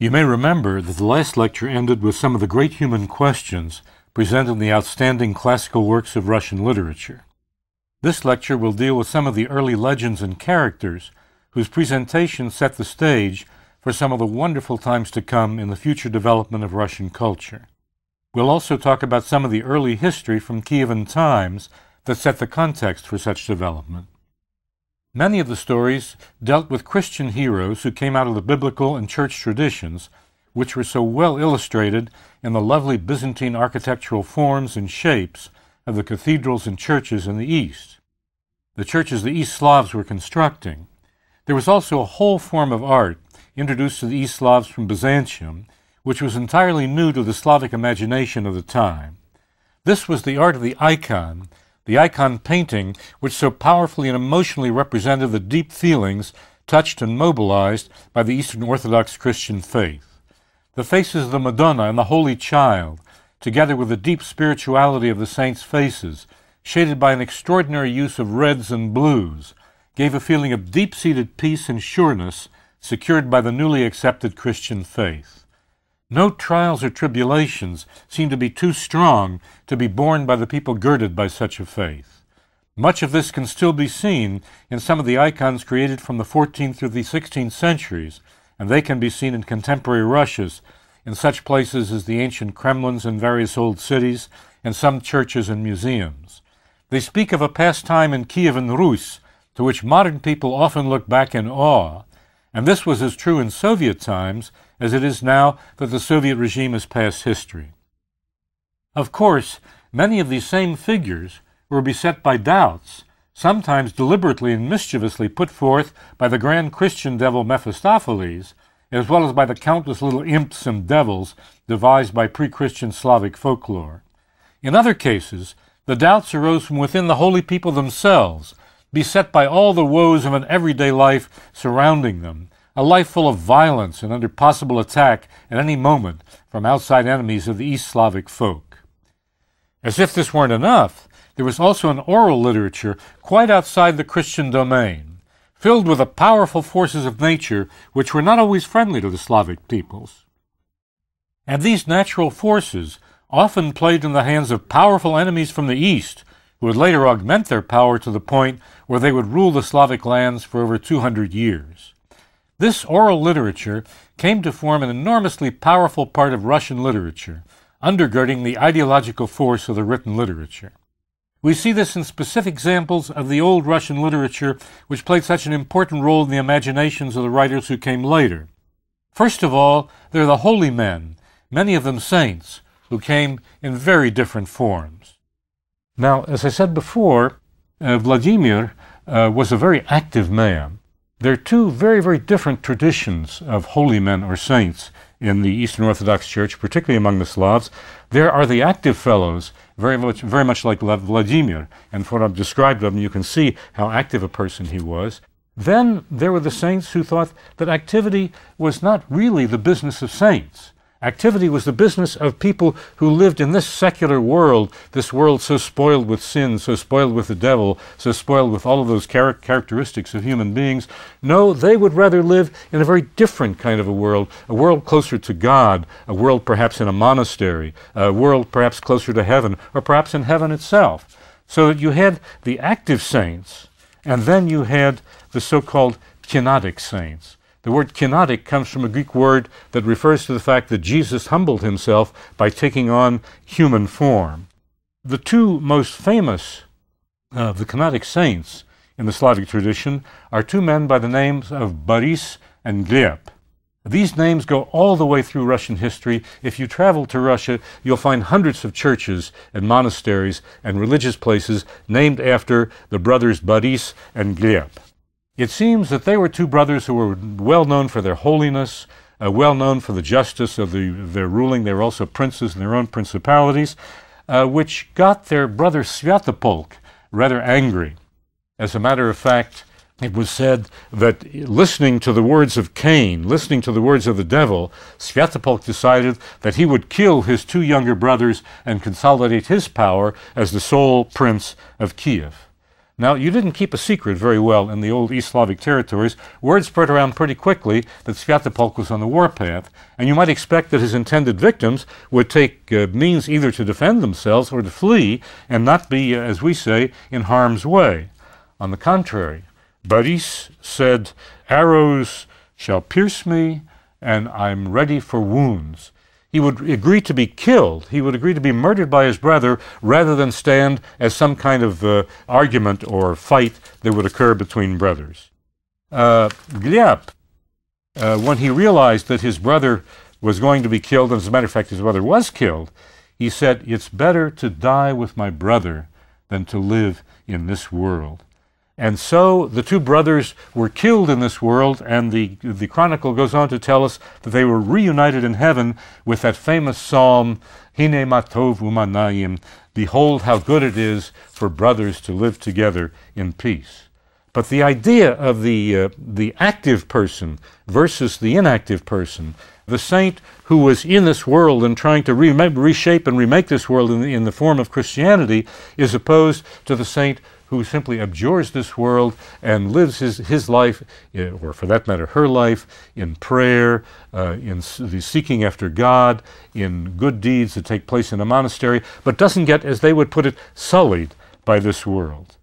You may remember that the last lecture ended with some of the great human questions presented in the outstanding classical works of Russian literature. This lecture will deal with some of the early legends and characters whose presentation set the stage for some of the wonderful times to come in the future development of Russian culture. We'll also talk about some of the early history from Kievan times that set the context for such development. Many of the stories dealt with Christian heroes who came out of the biblical and church traditions, which were so well illustrated in the lovely Byzantine architectural forms and shapes of the cathedrals and churches in the East, the churches the East Slavs were constructing. There was also a whole form of art introduced to the East Slavs from Byzantium, which was entirely new to the Slavic imagination of the time. This was the art of the icon the icon painting, which so powerfully and emotionally represented the deep feelings touched and mobilized by the Eastern Orthodox Christian faith. The faces of the Madonna and the Holy Child, together with the deep spirituality of the saints' faces, shaded by an extraordinary use of reds and blues, gave a feeling of deep seated peace and sureness secured by the newly accepted Christian faith. No trials or tribulations seem to be too strong to be borne by the people girded by such a faith. Much of this can still be seen in some of the icons created from the 14th through the 16th centuries, and they can be seen in contemporary Russia's, in such places as the ancient Kremlins and various old cities, and some churches and museums. They speak of a past time in Kiev and Rus, to which modern people often look back in awe, and this was as true in Soviet times as it is now that the Soviet regime is past history. Of course, many of these same figures were beset by doubts, sometimes deliberately and mischievously put forth by the grand Christian devil Mephistopheles, as well as by the countless little imps and devils devised by pre Christian Slavic folklore. In other cases, the doubts arose from within the holy people themselves, beset by all the woes of an everyday life surrounding them, a life full of violence and under possible attack at any moment from outside enemies of the East Slavic folk. As if this weren't enough, there was also an oral literature quite outside the Christian domain, filled with the powerful forces of nature which were not always friendly to the Slavic peoples. And these natural forces often played in the hands of powerful enemies from the East, who would later augment their power to the point where they would rule the Slavic lands for over 200 years. This oral literature came to form an enormously powerful part of Russian literature, undergirding the ideological force of the written literature. We see this in specific examples of the old Russian literature, which played such an important role in the imaginations of the writers who came later. First of all, there are the holy men, many of them saints, who came in very different forms. Now, as I said before, uh, Vladimir uh, was a very active man. There are two very, very different traditions of holy men or saints in the Eastern Orthodox Church, particularly among the Slavs. There are the active fellows, very much, very much like Vladimir, and from what I've described of him, you can see how active a person he was. Then there were the saints who thought that activity was not really the business of saints. Activity was the business of people who lived in this secular world, this world so spoiled with sin, so spoiled with the devil, so spoiled with all of those char- characteristics of human beings. No, they would rather live in a very different kind of a world, a world closer to God, a world perhaps in a monastery, a world perhaps closer to heaven, or perhaps in heaven itself. So that you had the active saints, and then you had the so called kenotic saints. The word kenotic comes from a Greek word that refers to the fact that Jesus humbled himself by taking on human form. The two most famous of uh, the kenotic saints in the Slavic tradition are two men by the names of Boris and Gleb. These names go all the way through Russian history. If you travel to Russia, you'll find hundreds of churches and monasteries and religious places named after the brothers Boris and Gleb. It seems that they were two brothers who were well known for their holiness, uh, well known for the justice of the, their ruling. They were also princes in their own principalities, uh, which got their brother Sviatopolk rather angry. As a matter of fact, it was said that listening to the words of Cain, listening to the words of the devil, Sviatopolk decided that he would kill his two younger brothers and consolidate his power as the sole prince of Kiev. Now, you didn't keep a secret very well in the old East Slavic territories. Word spread around pretty quickly that Sviatopolk was on the warpath, and you might expect that his intended victims would take uh, means either to defend themselves or to flee and not be, uh, as we say, in harm's way. On the contrary, Boris said, Arrows shall pierce me, and I'm ready for wounds. He would agree to be killed. He would agree to be murdered by his brother rather than stand as some kind of uh, argument or fight that would occur between brothers. Uh, Gliap, uh, when he realized that his brother was going to be killed, and as a matter of fact, his brother was killed, he said, It's better to die with my brother than to live in this world. And so the two brothers were killed in this world, and the, the chronicle goes on to tell us that they were reunited in heaven with that famous psalm, Hine matov umanayim, behold how good it is for brothers to live together in peace. But the idea of the, uh, the active person versus the inactive person, the saint who was in this world and trying to reshape and remake this world in the, in the form of Christianity, is opposed to the saint who simply abjures this world and lives his, his life, eh, or for that matter, her life, in prayer, uh, in the seeking after God, in good deeds that take place in a monastery, but doesn't get, as they would put it, sullied by this world.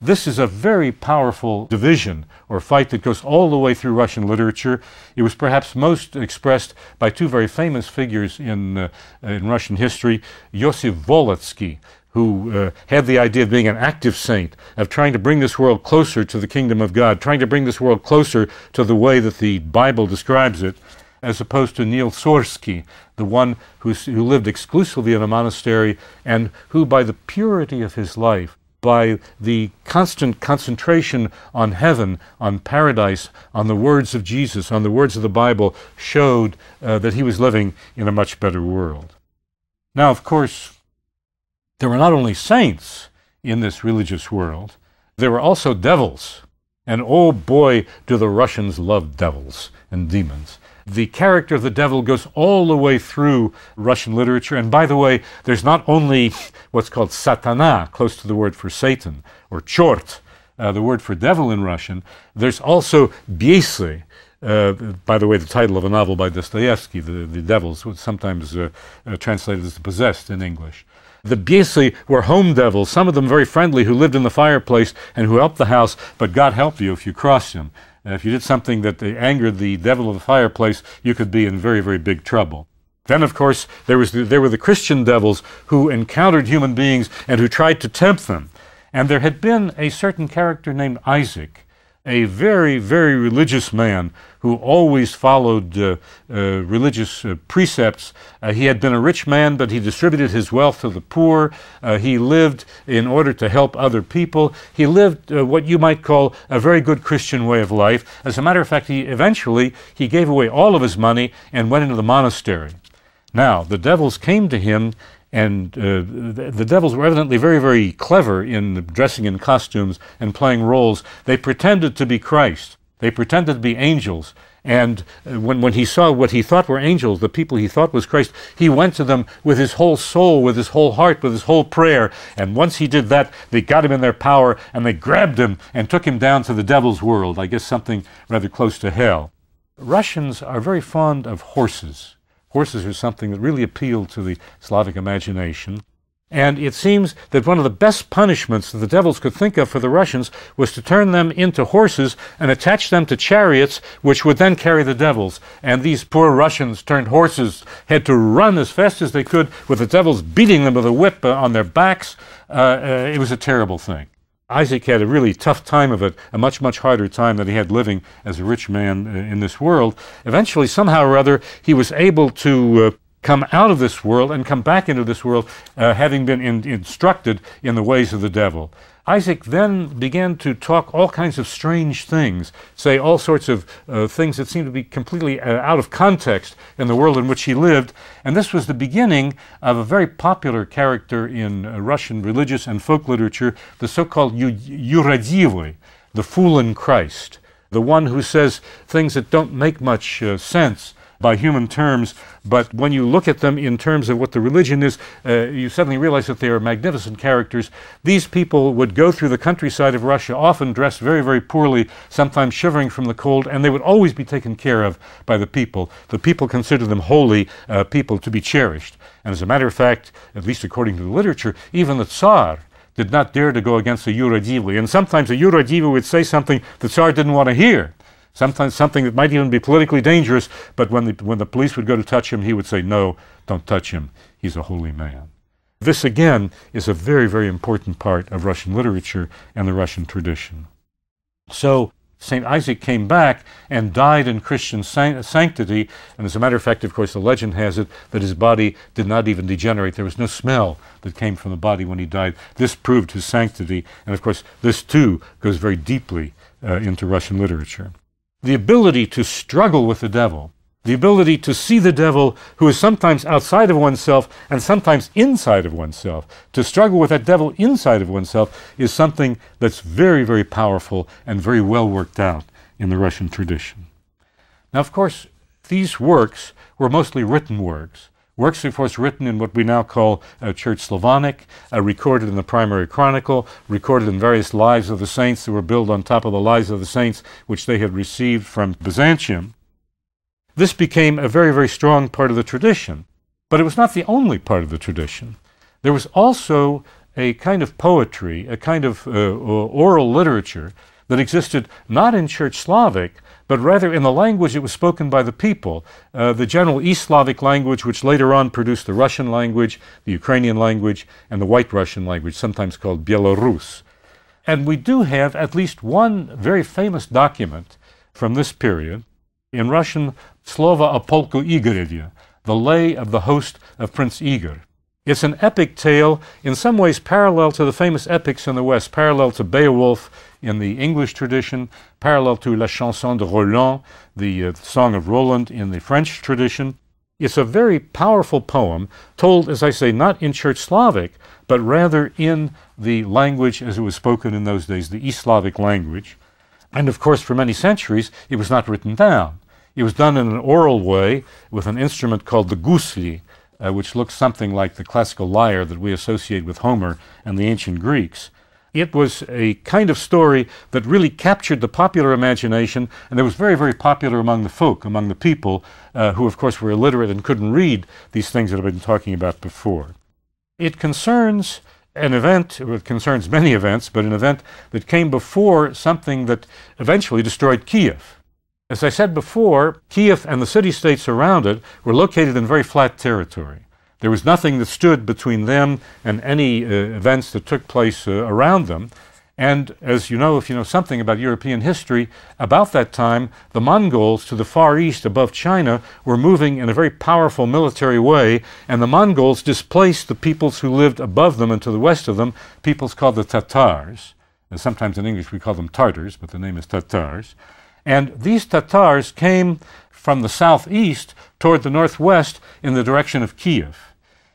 This is a very powerful division or fight that goes all the way through Russian literature. It was perhaps most expressed by two very famous figures in, uh, in Russian history Yosif Volotsky, who uh, had the idea of being an active saint, of trying to bring this world closer to the kingdom of God, trying to bring this world closer to the way that the Bible describes it, as opposed to Neil Sorsky, the one who, who lived exclusively in a monastery and who, by the purity of his life, by the constant concentration on heaven, on paradise, on the words of Jesus, on the words of the Bible, showed uh, that he was living in a much better world. Now, of course, there were not only saints in this religious world, there were also devils. And oh boy, do the Russians love devils and demons. The character of the devil goes all the way through Russian literature. And by the way, there's not only what's called satana, close to the word for Satan, or chort, uh, the word for devil in Russian, there's also biesi. uh, by the way, the title of a novel by Dostoevsky, The, the Devils, was sometimes uh, uh, translated as Possessed in English. The Biesi were home devils, some of them very friendly, who lived in the fireplace and who helped the house, but God help you if you crossed them. if you did something that angered the devil of the fireplace, you could be in very, very big trouble. Then, of course, there, was the, there were the Christian devils who encountered human beings and who tried to tempt them. And there had been a certain character named Isaac a very, very religious man who always followed uh, uh, religious uh, precepts. Uh, he had been a rich man, but he distributed his wealth to the poor. Uh, he lived in order to help other people. He lived uh, what you might call a very good Christian way of life. As a matter of fact, he eventually he gave away all of his money and went into the monastery. Now, the devils came to him and uh, the, the, devils were evidently very, very clever in dressing in costumes and playing roles. They pretended to be Christ, they pretended to be angels. And uh, when, when he saw what he thought were angels, the people he thought was Christ, he went to them with his whole soul, with his whole heart, with his whole prayer. And once he did that, they got him in their power and they grabbed him and took him down to the devil's world, I guess something rather close to hell. Russians are very fond of horses. Horses are something that really appealed to the Slavic imagination. And it seems that one of the best punishments that the devils could think of for the Russians was to turn them into horses and attach them to chariots, which would then carry the devils. And these poor Russians turned horses had to run as fast as they could, with the devils beating them with a whip on their backs. Uh, uh, it was a terrible thing. Isaac had a really tough time of it, a much, much harder time than he had living as a rich man uh, in this world. Eventually, somehow or other, he was able to uh, come out of this world and come back into this world, uh, having been in, instructed in the ways of the devil. Isaac then began to talk all kinds of strange things, say all sorts of uh, things that seemed to be completely uh, out of context in the world in which he lived. And this was the beginning of a very popular character in uh, Russian religious and folk literature, the so called Yuradivoi, the fool in Christ, the one who says things that don't make much uh, sense by human terms, but when you look at them in terms of what the religion is, uh, you suddenly realize that they are magnificent characters. These people would go through the countryside of Russia, often dressed very, very poorly, sometimes shivering from the cold, and they would always be taken care of by the people. The people consider them holy uh, people to be cherished. And as a matter of fact, at least according to the literature, even the Tsar did not dare to go against the Yuradivli. And sometimes the Yuradivli would say something the Tsar didn't want to hear sometimes something that might even be politically dangerous, but when the, when the police would go to touch him, he would say, No, don't touch him. He's a holy man. This, again, is a very, very important part of Russian literature and the Russian tradition. So, St. Isaac came back and died in Christian sanctity. And as a matter of fact, of course, the legend has it that his body did not even degenerate. There was no smell that came from the body when he died. This proved his sanctity. And of course, this too goes very deeply uh, into Russian literature the ability to struggle with the devil, the ability to see the devil who is sometimes outside of oneself and sometimes inside of oneself, to struggle with that devil inside of oneself is something that's very, very powerful and very well worked out in the Russian tradition. Now, of course, these works were mostly written works. Works of course written in what we now call uh, Church Slavonic, uh, recorded in the Primary Chronicle, recorded in various lives of the saints that were built on top of the lives of the saints which they had received from Byzantium. This became a very, very strong part of the tradition, but it was not the only part of the tradition. There was also a kind of poetry, a kind of uh, oral literature that existed not in Church Slavic, but rather in the language that was spoken by the people, uh, the general East Slavic language, which later on produced the Russian language, the Ukrainian language, and the White Russian language, sometimes called Belarus. And we do have at least one very famous document from this period in Russian, Slova o Polku Igorevye, the lay of the host of Prince Igor. It's an epic tale, in some ways parallel to the famous epics in the West, parallel to Beowulf in the English tradition, parallel to La Chanson de Roland, the uh, Song of Roland in the French tradition. It's a very powerful poem, told, as I say, not in Church Slavic, but rather in the language as it was spoken in those days, the East Slavic language. And of course, for many centuries, it was not written down. It was done in an oral way with an instrument called the gusli, uh, which looks something like the classical lyre that we associate with Homer and the ancient Greeks. It was a kind of story that really captured the popular imagination, and it was very, very popular among the folk, among the people, uh, who, of course, were illiterate and couldn't read these things that I've been talking about before. It concerns an event, it concerns many events, but an event that came before something that eventually destroyed Kiev. As I said before, Kiev and the city states around it were located in very flat territory. There was nothing that stood between them and any uh, events that took place uh, around them. And as you know, if you know something about European history, about that time, the Mongols to the far east above China were moving in a very powerful military way, and the Mongols displaced the peoples who lived above them and to the west of them, peoples called the Tatars. And sometimes in English we call them Tartars, but the name is Tatars. And these Tatars came from the southeast toward the northwest in the direction of Kiev.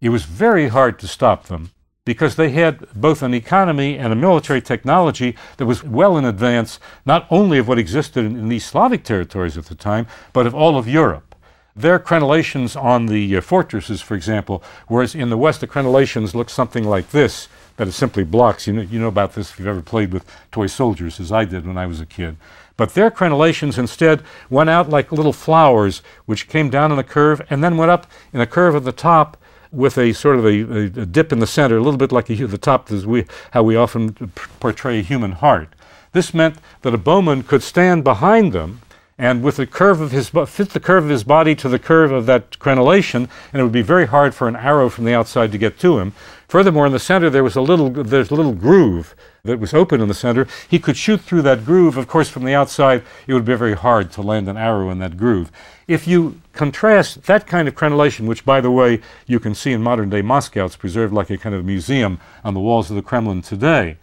It was very hard to stop them because they had both an economy and a military technology that was well in advance, not only of what existed in, in these Slavic territories at the time, but of all of Europe. Their crenellations on the uh, fortresses, for example, whereas in the West the crenellations look something like this, that is simply blocks. You know, you know about this if you've ever played with toy soldiers, as I did when I was a kid. But their crenellations instead went out like little flowers, which came down in a curve and then went up in a curve at the top with a sort of a, a, a dip in the center, a little bit like a, the top is we, how we often portray a human heart. This meant that a bowman could stand behind them and with the curve of his fit the curve of his body to the curve of that crenellation, and it would be very hard for an arrow from the outside to get to him. Furthermore, in the center there was a little there's a little groove that was open in the center. He could shoot through that groove. Of course, from the outside, it would be very hard to land an arrow in that groove. If you contrast that kind of crenellation, which, by the way, you can see in modern-day Moscow, it's preserved like a kind of museum on the walls of the Kremlin today.